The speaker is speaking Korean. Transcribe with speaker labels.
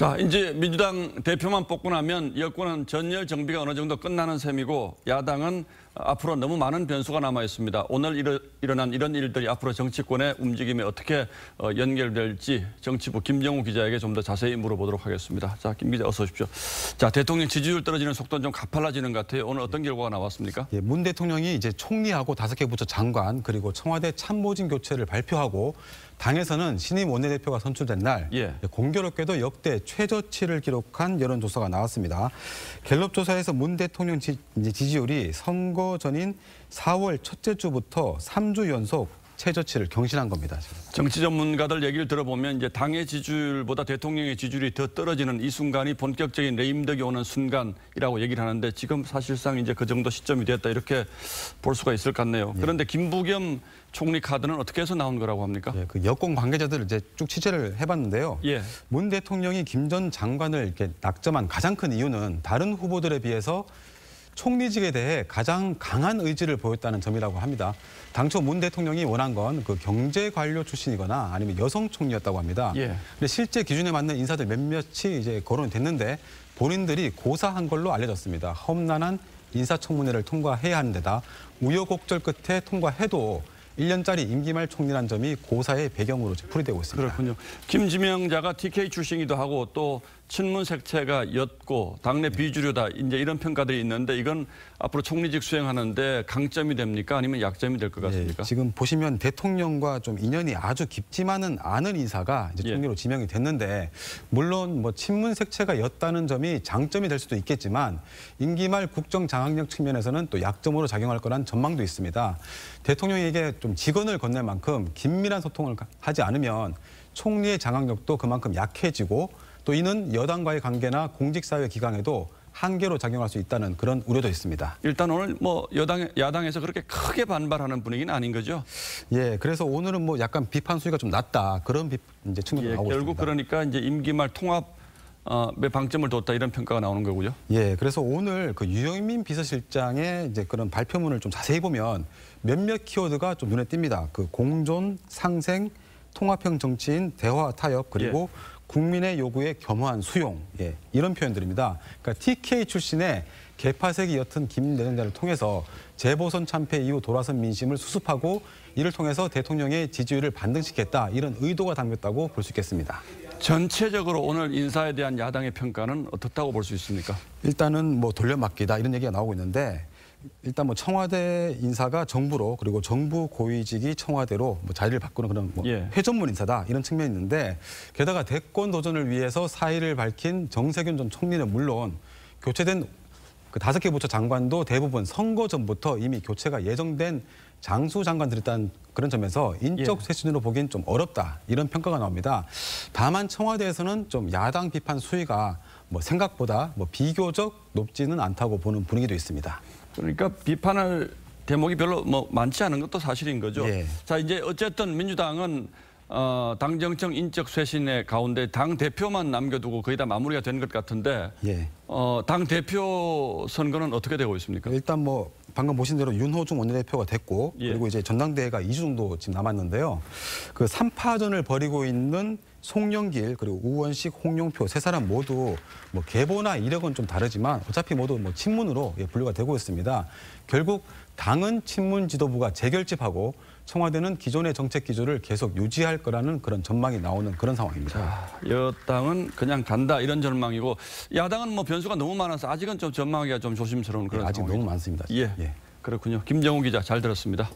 Speaker 1: 자, 이제 민주당 대표만 뽑고 나면 여권은 전열 정비가 어느 정도 끝나는 셈이고 야당은 앞으로 너무 많은 변수가 남아 있습니다. 오늘 일어, 일어난 이런 일들이 앞으로 정치권의 움직임에 어떻게 어, 연결될지 정치부 김정우 기자에게 좀 더 자세히 물어보도록 하겠습니다. 자, 김 기자 어서 오십시오. 자, 대통령 지지율 떨어지는 속도는 좀 가팔라지는 것 같아요. 오늘 어떤 결과가 나왔습니까? 예,
Speaker 2: 문 대통령이 이제 총리하고 다섯 개 부처 장관 그리고 청와대 참모진 교체를 발표하고 당에서는 신임 원내대표가 선출된 날 예. 공교롭게도 역대 최저치를 기록한 여론조사가 나왔습니다. 갤럽 조사에서 문 대통령 지, 지지율이 선거 선거 전인 4월 첫째 주부터 3주 연속 최저치를 경신한 겁니다.
Speaker 1: 정치 전문가들 얘기를 들어보면 이제 당의 지지율보다 대통령의 지지율이 더 떨어지는 이 순간이 본격적인 레임덕이 오는 순간이라고 얘기를 하는데 지금 사실상 이제 그 정도 시점이 됐다 이렇게 볼 수가 있을 것 같네요. 네. 그런데 김부겸 총리 카드는 어떻게 해서 나온 거라고 합니까? 예, 그 여권 관계자들을 이제 쭉 취재를 해봤는데요. 예.
Speaker 2: 문 대통령이 김 전 장관을 이렇게 낙점한 가장 큰 이유는 다른 후보들에 비해서 총리직에 대해 가장 강한 의지를 보였다는 점이라고 합니다. 당초 문 대통령이 원한 건 그 경제 관료 출신이거나 아니면 여성 총리였다고 합니다. 예. 근데 실제 기준에 맞는 인사들 몇몇이 이제 거론됐는데 본인들이 고사한 걸로 알려졌습니다. 험난한 인사청문회를 통과해야 하는데다 우여곡절 끝에 통과해도 1년짜리 임기 말 총리란 점이 고사의 배경으로 풀이되고 있습니다. 그렇군요.
Speaker 1: 김지명자가 TK 출신이기도 하고 또 친문 색채가 옅고 당내 네. 비주류다 이제 이런 평가들이 있는데 이건 앞으로 총리직 수행하는데 강점이 됩니까 아니면 약점이 될것 네, 같습니까? 예,
Speaker 2: 지금 보시면 대통령과 좀 인연이 아주 깊지만은 않은 인사가 이제 예. 총리로 예. 지명이 됐는데 물론 뭐 친문 색채가 옅다는 점이 장점이 될 수도 있겠지만 임기 말 국정 장악력 측면에서는 또 약점으로 작용할 거란 전망도 있습니다. 대통령에게 좀 직언을 건넬 만큼 긴밀한 소통을 하지 않으면 총리의 장악력도 그만큼 약해지고 또 이는 여당과의 관계나 공직사회 기강에도 한계로 작용할 수 있다는 그런 우려도 있습니다.
Speaker 1: 일단 오늘 뭐 여당 야당에서 그렇게 크게 반발하는 분위기는 아닌 거죠?
Speaker 2: 예, 그래서 오늘은 뭐 약간 비판 수위가 좀 낮다 그런 비, 이제 측면도 예, 나오고 결국
Speaker 1: 있습니다. 그러니까 이제 임기 말 통합 어, 방점을 뒀다 이런 평가가 나오는 거고요.
Speaker 2: 예, 그래서 오늘 그 유영민 비서실장의 이제 그런 발표문을 좀 자세히 보면 몇몇 키워드가 좀 눈에 띕니다. 그 공존, 상생, 통합형 정치인, 대화, 타협 그리고 예. 국민의 요구에 겸허한 수용 예, 이런 표현들입니다. 그러니까 TK 출신의 개파색이 옅은 김대정자를 통해서 재보선 참패 이후 돌아선 민심을 수습하고 이를 통해서 대통령의 지지율을 반등시켰다 이런 의도가 담겼다고 볼 수 있겠습니다. 전체적으로 오늘
Speaker 1: 인사에 대한 야당의 평가는 어떻다고 볼 수 있습니까?
Speaker 2: 일단은 뭐 돌려막기다 이런 얘기가 나오고 있는데 일단 뭐 청와대 인사가 정부로 그리고 정부 고위직이 청와대로 뭐 자리를 바꾸는 그런 뭐 예. 회전문 인사다 이런 측면이 있는데 게다가 대권 도전을 위해서 사의를 밝힌 정세균 전 총리는 물론 교체된 그 다섯 개 부처 장관도 대부분 선거 전부터 이미 교체가 예정된 장수 장관들이란 그런 점에서 인적 예. 쇄신으로 보기엔 좀 어렵다 이런 평가가 나옵니다. 다만 청와대에서는 좀 야당 비판 수위가 뭐 생각보다 뭐 비교적 높지는 않다고 보는 분위기도 있습니다.
Speaker 1: 그러니까 비판할 대목이 별로 뭐 많지 않은 것도 사실인 거죠. 예. 자 이제 어쨌든 민주당은 어, 당 정청 인적 쇄신의 가운데 당 대표만 남겨두고 거의 다 마무리가 된 것 같은데 예. 어, 당 대표 선거는 어떻게 되고 있습니까?
Speaker 2: 일단 뭐 방금 보신 대로 윤호중 원내대표가 됐고 예. 그리고 이제 전당대회가 2주 정도 지금 남았는데요. 그 3파전을 벌이고 있는 송영길 그리고 우원식, 홍용표 세 사람 모두 뭐 계보나 이력은 좀 다르지만 어차피 모두 뭐 친문으로 예, 분류가 되고 있습니다. 결국 당은 친문 지도부가 재결집하고 청와대는 기존의 정책 기조를 계속 유지할 거라는 그런 전망이 나오는 그런 상황입니다.
Speaker 1: 여당은 그냥 간다 이런 전망이고 야당은 뭐 변수가 너무 많아서 아직은 좀 전망하기가 좀 조심스러운 그런 예, 아직 상황이죠. 너무 많습니다. 예, 예. 그렇군요. 김정우 기자 잘 들었습니다.